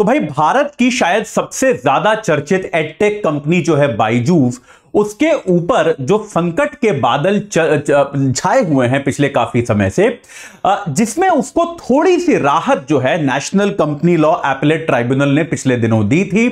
तो भाई भारत की शायद सबसे ज्यादा चर्चित एडटेक कंपनी जो है बाइजूस उसके ऊपर जो संकट के बादल छाए हुए हैं पिछले काफी समय से जिसमें उसको थोड़ी सी राहत जो है national company law appellate tribunal ने पिछले दिनों दी थी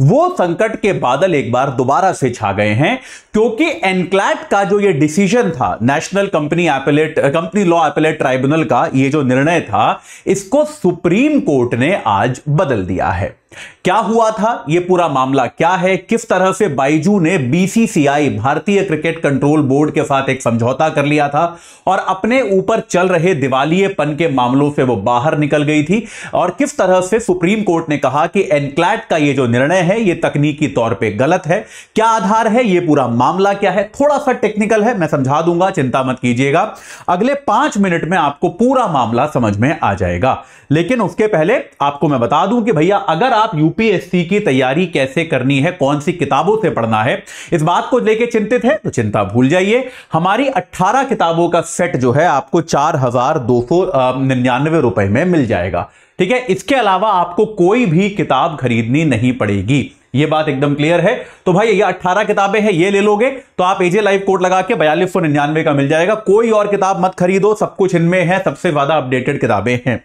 वो संकट के बादल एक बार दोबारा से छा गए हैं क्योंकि एनक्लैट का जो ये डिसीजन था national company appellate company law appellate tribunal का ये जो निर्णय था इसको सुप्रीम कोर्ट ने आज बदल दिया है क्या हुआ था यह पूरा मामला क्या है किस तरह से बाइजू ने बीसीसीआई भारतीय क्रिकेट कंट्रोल बोर्ड के साथ एक समझौता कर लिया था और अपने ऊपर चल रहे दिवालियेपन के मामलों से वो बाहर निकल गई थी और किस तरह से सुप्रीम कोर्ट ने कहा कि एनक्लैट का यह जो निर्णय है यह तकनीकी तौर पर गलत है क्या आधार है यह पूरा मामला क्या है थोड़ा सा टेक्निकल है मैं समझा दूंगा चिंता मत कीजिएगा अगले पांच मिनट में आपको पूरा मामला समझ में आ जाएगा लेकिन उसके पहले आपको मैं बता दूं कि भैया अगर आप यूपीएससी की तैयारी कैसे करनी है कौन सी किताबों से पढ़ना है इस बात को लेकर चिंतित है तो चिंता भूल जाइए हमारी 18 किताबों का सेट जो है आपको चार हजार दो सौ निन्यानवे रुपए में मिल जाएगा ठीक है इसके अलावा आपको कोई भी किताब खरीदनी नहीं पड़ेगी ये बात एकदम क्लियर है तो भाई ये 18 किताबें हैं ये ले लोगे तो आप एजे लाइव कोड लगा के बयालीस सौ निन्यानवे का मिल जाएगा कोई और किताब मत खरीदो सब कुछ इनमें है सबसे ज्यादा अपडेटेड किताबें हैं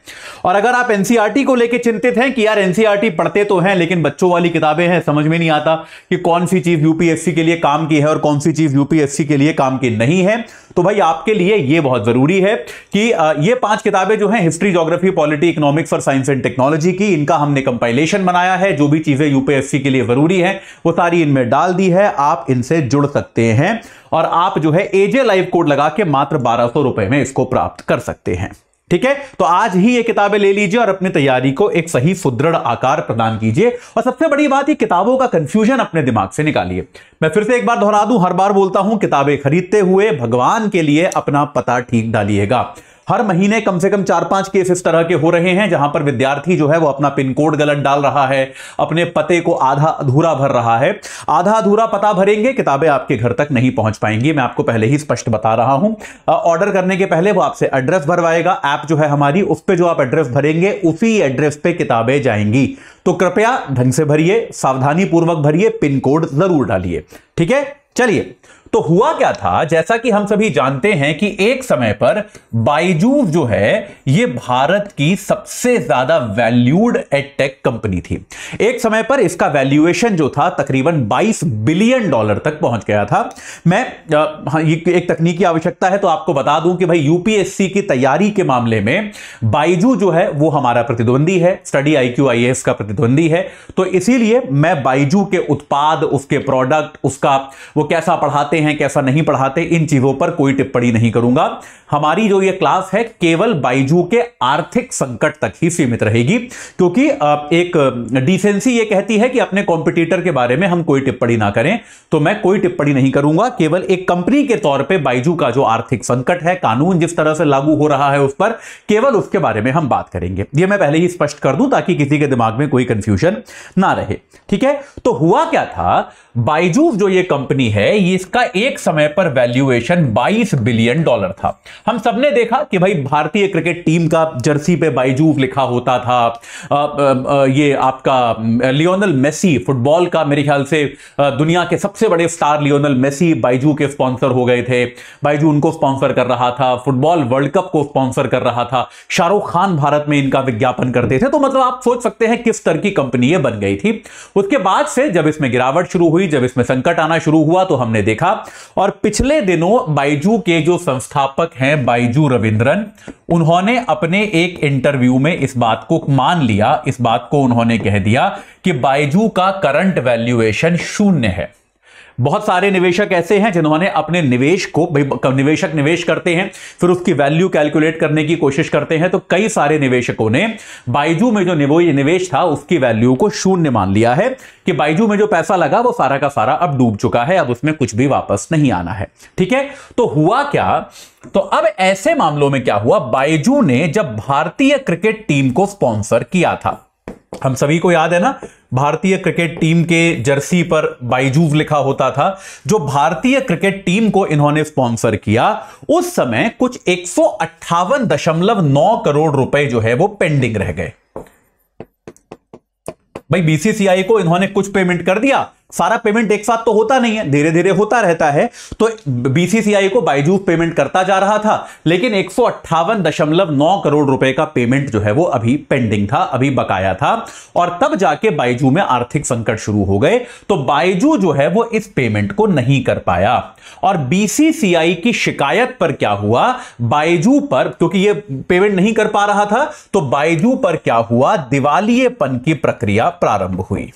और अगर आप एनसीआरटी e को लेकर चिंतित हैं कि यार एनसीआरटी e पढ़ते तो हैं लेकिन बच्चों वाली किताबें हैं समझ में नहीं आता कि कौन सी चीज यूपीएससी के लिए काम की है और कौन सी चीज यूपीएससी के लिए काम की नहीं है तो भाई आपके लिए ये बहुत जरूरी है कि ये पांच किताबें जो हैं हिस्ट्री जोग्राफी पॉलिटी इकोनॉमिक्स और साइंस एंड टेक्नोलॉजी की इनका हमने कंपाइलेशन बनाया है जो भी चीजें यूपीएससी के लिए ज़रूरी है वो सारी इनमें डाल दी है आप इनसे जुड़ सकते हैं और आप जो है एजे लाइव कोड लगा के मात्र बारह सौ रुपए में इसको प्राप्त कर सकते हैं ठीक है तो आज ही ये किताबें ले लीजिए और अपनी तैयारी को एक सही सुदृढ़ आकार प्रदान कीजिए और सबसे बड़ी बात ये किताबों का कंफ्यूजन अपने दिमाग से निकालिए मैं फिर से एक बार दोहरा दूं हर बार बोलता हूं किताबें खरीदते हुए भगवान के लिए अपना पता ठीक डालिएगा हर महीने कम से कम चार पांच केस इस तरह के हो रहे हैं जहां पर विद्यार्थी जो है वो अपना पिन कोड गलत डाल रहा है अपने पते को आधा अधूरा भर रहा है आधा अधूरा पता भरेंगे किताबें आपके घर तक नहीं पहुंच पाएंगी मैं आपको पहले ही स्पष्ट बता रहा हूं ऑर्डर करने के पहले वो आपसे एड्रेस भरवाएगा ऐप जो है हमारी उस पर जो आप एड्रेस भरेंगे उसी एड्रेस पे किताबें जाएंगी तो कृपया ढंग से भरिए सावधानी पूर्वक भरिए पिन कोड जरूर डालिए ठीक है चलिए तो हुआ क्या था जैसा कि हम सभी जानते हैं कि एक समय पर बाइजूस जो है ये भारत की सबसे ज्यादा वैल्यूड एटेक कंपनी थी एक समय पर इसका वैल्यूएशन जो था तकरीबन 22 बिलियन डॉलर तक पहुंच गया था मैं आ, हाँ, एक तकनीकी आवश्यकता है तो आपको बता दूं कि भाई यूपीएससी की तैयारी के मामले में बाइजू जो है वो हमारा प्रतिद्वंदी है study I Q I S का प्रतिद्वंदी है तो इसीलिए मैं बाइजू के उत्पाद उसके प्रोडक्ट उसका वो कैसा पढ़ाते हैं हैं कैसा नहीं पढ़ाते इन चीजों पर कोई टिप्पणी नहीं करूंगा हमारी जो ये क्लास है केवल बाइजू के आर्थिक संकट तक ही सीमित रहेगी क्योंकि एक डिसेंसी ये कहती है कि अपने कॉम्पिटिटर के बारे में हम कोई टिप्पणी ना करें तो मैं कोई टिप्पणी नहीं करूंगा केवल एक कंपनी के तौर पर बाइजू का जो आर्थिक संकट है कानून जिस तरह से लागू हो रहा है उस पर केवल उसके बारे में हम बात करेंगे ये मैं पहले ही स्पष्ट कर दूं ताकि किसी के दिमाग में कोई कंफ्यूजन ना रहे ठीक है तो हुआ क्या था बाइजूस जो ये कंपनी है ये इसका एक समय पर वैल्यूएशन 22 बिलियन डॉलर था हम सबने देखा कि भाई भारतीय क्रिकेट टीम का जर्सी पे बाइजूव लिखा होता था आ, आ, ये आपका लियोनल मेसी फुटबॉल का मेरे ख्याल से दुनिया के सबसे बड़े स्टार लियोनल मेसी बाइजू के स्पॉन्सर हो गए थे बाइजू उनको स्पॉन्सर कर रहा था फुटबॉल वर्ल्ड कप को स्पॉन्सर कर रहा था शाहरुख खान भारत में इनका विज्ञापन करते थे तो मतलब आप सोच सकते हैं किस तरह की कंपनी ये बन गई थी उसके बाद से जब इसमें गिरावट शुरू हुई जब इसमें संकट आना शुरू हुआ तो हमने देखा और पिछले दिनों बाइजू के जो संस्थापक हैं बाइजू रविंद्रन उन्होंने अपने एक इंटरव्यू में इस बात को मान लिया इस बात को उन्होंने कह दिया कि बाइजू का करंट वैल्यूएशन शून्य है बहुत सारे निवेशक ऐसे हैं जिन्होंने अपने निवेश को निवेशक निवेश करते हैं फिर उसकी वैल्यू कैलकुलेट करने की कोशिश करते हैं तो कई सारे निवेशकों ने बाइजू में जो निवेश था उसकी वैल्यू को शून्य मान लिया है कि बाइजू में जो पैसा लगा वो सारा का सारा अब डूब चुका है अब उसमें कुछ भी वापस नहीं आना है ठीक है तो हुआ क्या तो अब ऐसे मामलों में क्या हुआ बाइजू ने जब भारतीय क्रिकेट टीम को स्पॉन्सर किया था हम सभी को याद है ना भारतीय क्रिकेट टीम के जर्सी पर बाइजूव लिखा होता था जो भारतीय क्रिकेट टीम को इन्होंने स्पॉन्सर किया उस समय कुछ एक करोड़ रुपए जो है वो पेंडिंग रह गए भाई बीसीसीआई को इन्होंने कुछ पेमेंट कर दिया सारा पेमेंट एक साथ तो होता नहीं है धीरे धीरे होता रहता है तो बीसीसीआई को बाइजूस पेमेंट करता जा रहा था लेकिन एक करोड़ रुपए का पेमेंट जो है वो अभी पेंडिंग था अभी बकाया था और तब जाके बाइजू में आर्थिक संकट शुरू हो गए तो बाइजू जो है वो इस पेमेंट को नहीं कर पाया और बीसीसीआई की शिकायत पर क्या हुआ बाइजू पर क्योंकि ये पेमेंट नहीं कर पा रहा था तो बाइजू पर क्या हुआ दिवालियेपन की प्रक्रिया प्रारंभ हुई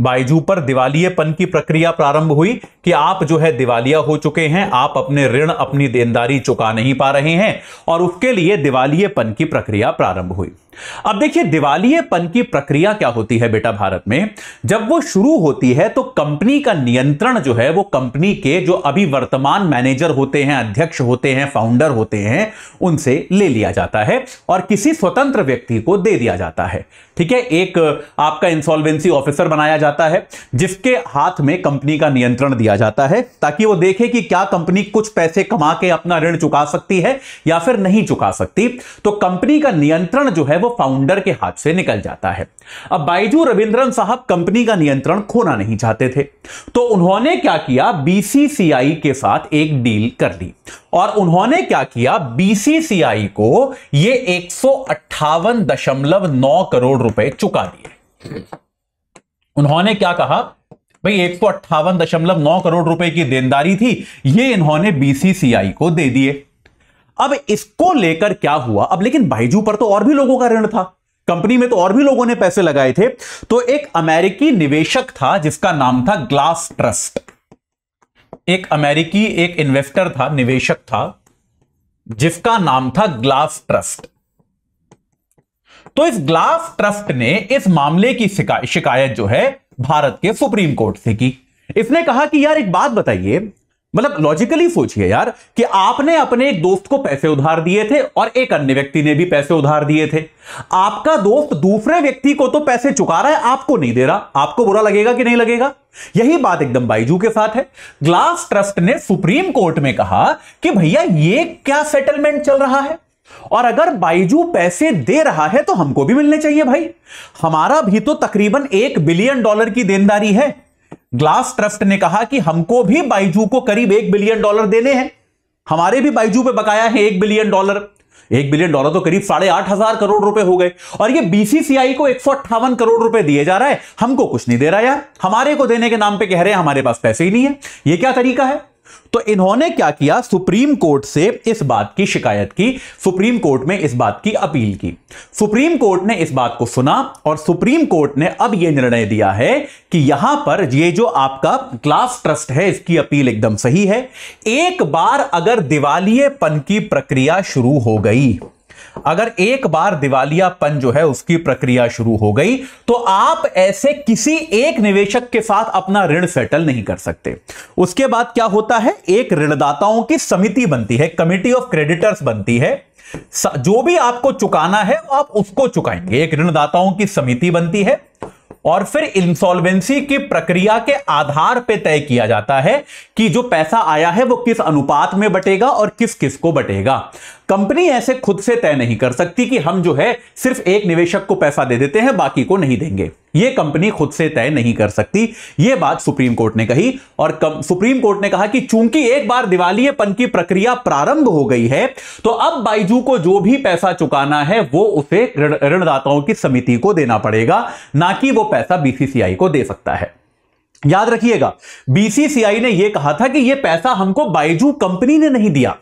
बाइजू पर दिवालियेपन की प्रक्रिया प्रारंभ हुई कि आप जो है दिवालिया हो चुके हैं आप अपने ऋण अपनी देनदारी चुका नहीं पा रहे हैं और उसके लिए दिवालियेपन की प्रक्रिया प्रारंभ हुई अब देखिए दिवालियेपन की प्रक्रिया क्या होती है बेटा भारत में जब वो शुरू होती है तो कंपनी का नियंत्रण जो है वो कंपनी के जो अभी वर्तमान मैनेजर होते हैं अध्यक्ष होते हैं फाउंडर होते हैं उनसे ले लिया जाता है और किसी स्वतंत्र व्यक्ति को दे दिया जाता है ठीक है एक आपका इंसॉल्वेंसी ऑफिसर बनाया जाता है जिसके हाथ में कंपनी का नियंत्रण दिया जाता है ताकि वो देखे कि क्या कंपनी कुछ पैसे कमा के अपना ऋण चुका सकती है या फिर नहीं चुका सकती तो कंपनी का नियंत्रण जो है वो फाउंडर के हाथ से निकल जाता है अब बाइजू रविंद्रन साहब कंपनी का नियंत्रण खोना नहीं चाहते थे तो उन्होंने क्या किया बीसीसीआई के साथ एक डील कर ली और उन्होंने क्या किया बीसीसीआई को ये एक करोड़ रुपए चुका दिए उन्होंने क्या कहा भाई एक सौ करोड़ रुपए की देनदारी थी ये इन्होंने बीसीसीआई को दे दिए अब इसको लेकर क्या हुआ अब लेकिन बाइजू पर तो और भी लोगों का ऋण था कंपनी में तो और भी लोगों ने पैसे लगाए थे तो एक अमेरिकी निवेशक था जिसका नाम था ग्लास ट्रस्ट एक अमेरिकी एक इन्वेस्टर था निवेशक था जिसका नाम था ग्लास ट्रस्ट तो इस ग्लास ट्रस्ट ने इस मामले की शिकायत जो है भारत के सुप्रीम कोर्ट से की इसने कहा कि यार एक बात बताइए मतलब लॉजिकली सोचिए यार कि आपने अपने एक दोस्त को पैसे उधार दिए थे और एक अन्य व्यक्ति ने भी पैसे उधार दिए थे आपका दोस्त दूसरे व्यक्ति को तो पैसे चुका रहा है आपको नहीं दे रहा आपको बुरा लगेगा कि नहीं लगेगा यही बात एकदम बाइजू के साथ है ग्लास ट्रस्ट ने सुप्रीम कोर्ट में कहा कि भैया ये क्या सेटलमेंट चल रहा है और अगर बाइजू पैसे दे रहा है तो हमको भी मिलने चाहिए भाई हमारा भी तो तकरीबन एक बिलियन डॉलर की देनदारी है ग्लास ट्रस्ट ने कहा कि हमको भी बाइजू को करीब एक बिलियन डॉलर देने हैं हमारे भी बाइजू पे बकाया है एक बिलियन डॉलर एक बिलियन डॉलर तो करीब साढ़े आठ हजार करोड़ रुपए हो गए और ये बीसीसीआई को एक सौ अट्ठावन करोड़ रुपए दिए जा रहा है हमको कुछ नहीं दे रहा यार हमारे को देने के नाम पे कह रहे हैं हमारे पास पैसे ही नहीं है ये क्या तरीका है तो इन्होंने क्या किया सुप्रीम कोर्ट से इस बात की शिकायत की सुप्रीम कोर्ट में इस बात की अपील की सुप्रीम कोर्ट ने इस बात को सुना और सुप्रीम कोर्ट ने अब यह निर्णय दिया है कि यहां पर ये जो आपका क्लास ट्रस्ट है इसकी अपील एकदम सही है एक बार अगर दिवालियेपन की प्रक्रिया शुरू हो गई अगर एक बार दिवालियापन जो है उसकी प्रक्रिया शुरू हो गई तो आप ऐसे किसी एक निवेशक के साथ अपना ऋण सेटल नहीं कर सकते उसके बाद क्या होता है एक ऋणदाताओं की समिति बनती है कमिटी ऑफ क्रेडिटर्स बनती है जो भी आपको चुकाना है आप उसको चुकाएंगे एक ऋणदाताओं की समिति बनती है और फिर इंसॉल्वेंसी की प्रक्रिया के आधार पर तय किया जाता है कि जो पैसा आया है वो किस अनुपात में बटेगा और किस किस को बटेगा कंपनी ऐसे खुद से तय नहीं कर सकती कि हम जो है सिर्फ एक निवेशक को पैसा दे देते हैं बाकी को नहीं देंगे यह कंपनी खुद से तय नहीं कर सकती यह बात सुप्रीम कोर्ट ने कही और कम, सुप्रीम कोर्ट ने कहा कि चूंकि एक बार दिवालियेपन की प्रक्रिया प्रारंभ हो गई है तो अब बाइजू को जो भी पैसा चुकाना है वो उसे ऋणदाताओं की समिति को देना पड़ेगा ना कि वो पैसा बीसीसीआई को दे सकता है याद रखिएगा बीसीसीआई ने यह कहा था कि यह पैसा हमको बाइजू कंपनी ने नहीं दिया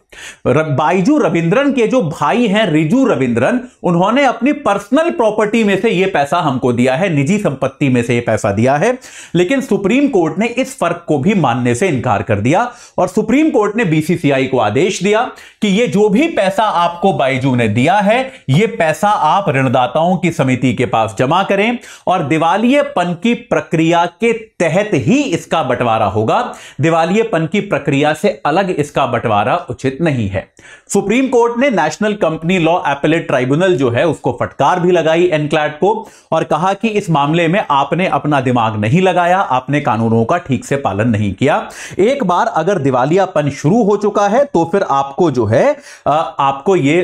बाइजू रविंद्रन के जो भाई हैं रिजू रविंद्रन उन्होंने अपनी पर्सनल प्रॉपर्टी में से यह पैसा हमको दिया है निजी संपत्ति में से यह पैसा दिया है लेकिन सुप्रीम कोर्ट ने इस फर्क को भी मानने से इनकार कर दिया और सुप्रीम कोर्ट ने बीसीसीआई को आदेश दिया कि यह जो भी पैसा आपको बाइजू ने दिया है यह पैसा आप ऋणदाताओं की समिति के पास जमा करें और दिवालियेपन की प्रक्रिया के तहत ही इसका बंटवारा होगा दिवालियेपन की प्रक्रिया से अलग इसका बंटवारा उचित नहीं है सुप्रीम कोर्ट ने national company law appellate tribunal जो है उसको फटकार भी लगाई एनक्लैट को और कहा कि इस मामले में आपने अपना दिमाग नहीं लगाया आपने कानूनों का ठीक से पालन नहीं किया एक बार अगर दिवालियापन शुरू हो चुका है तो फिर आपको जो है आपको ये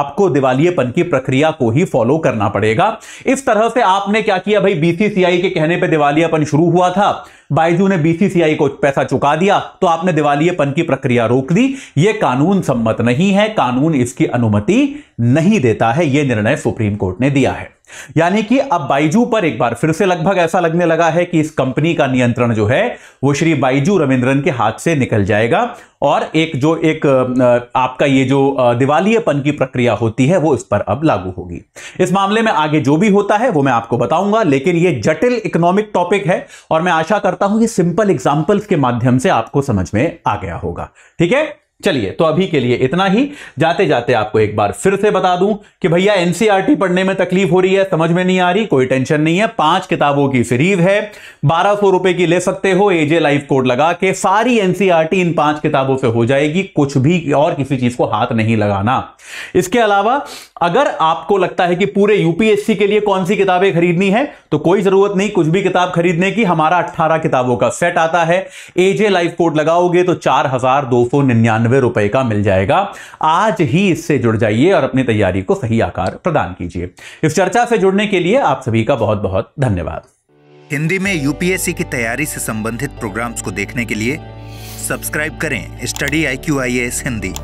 आपको दिवालियापन की प्रक्रिया को ही फॉलो करना पड़ेगा इस तरह से आपने क्या किया भाई बीसीसीआई के कहने पर दिवालियापन शुरू हुआ था बाइजू ने बीसीसीआई को पैसा चुका दिया तो आपने दिवालियेपन की प्रक्रिया रोक दी यह कानून सम्मत नहीं है कानून इसकी अनुमति नहीं देता है यह निर्णय सुप्रीम कोर्ट ने दिया है यानी कि अब बाइजू पर एक बार फिर से लगभग ऐसा लगने लगा है कि इस कंपनी का नियंत्रण जो है वो श्री बाइजू रविंद्रन के हाथ से निकल जाएगा और एक जो एक आपका ये जो दिवालियेपन की प्रक्रिया होती है वो इस पर अब लागू होगी इस मामले में आगे जो भी होता है वो मैं आपको बताऊंगा लेकिन ये जटिल इकोनॉमिक टॉपिक है और मैं आशा करता हूं कि सिंपल एग्जाम्पल्स के माध्यम से आपको समझ में आ गया होगा ठीक है चलिए तो अभी के लिए इतना ही जाते जाते आपको एक बार फिर से बता दूं कि भैया एनसीईआरटी e पढ़ने में तकलीफ हो रही है समझ में नहीं आ रही कोई टेंशन नहीं है पांच किताबों की सीरीज है बारह सौ रुपए की ले सकते हो एजे लाइफ कोड लगा के सारी एनसीईआरटी e इन पांच किताबों से हो जाएगी कुछ भी और किसी चीज को हाथ नहीं लगाना इसके अलावा अगर आपको लगता है कि पूरे यूपीएससी के लिए कौन सी किताबें खरीदनी है तो कोई जरूरत नहीं कुछ भी किताब खरीदने की हमारा 18 किताबों का सेट आता है एजे लाइफ कोड लगाओगे तो चार हजार दो सौ निन्यानवे रुपए का मिल जाएगा आज ही इससे जुड़ जाइए और अपनी तैयारी को सही आकार प्रदान कीजिए इस चर्चा से जुड़ने के लिए आप सभी का बहुत बहुत धन्यवाद हिंदी में यूपीएससी की तैयारी से संबंधित प्रोग्राम्स को देखने के लिए सब्सक्राइब करें study I Q I S Hindi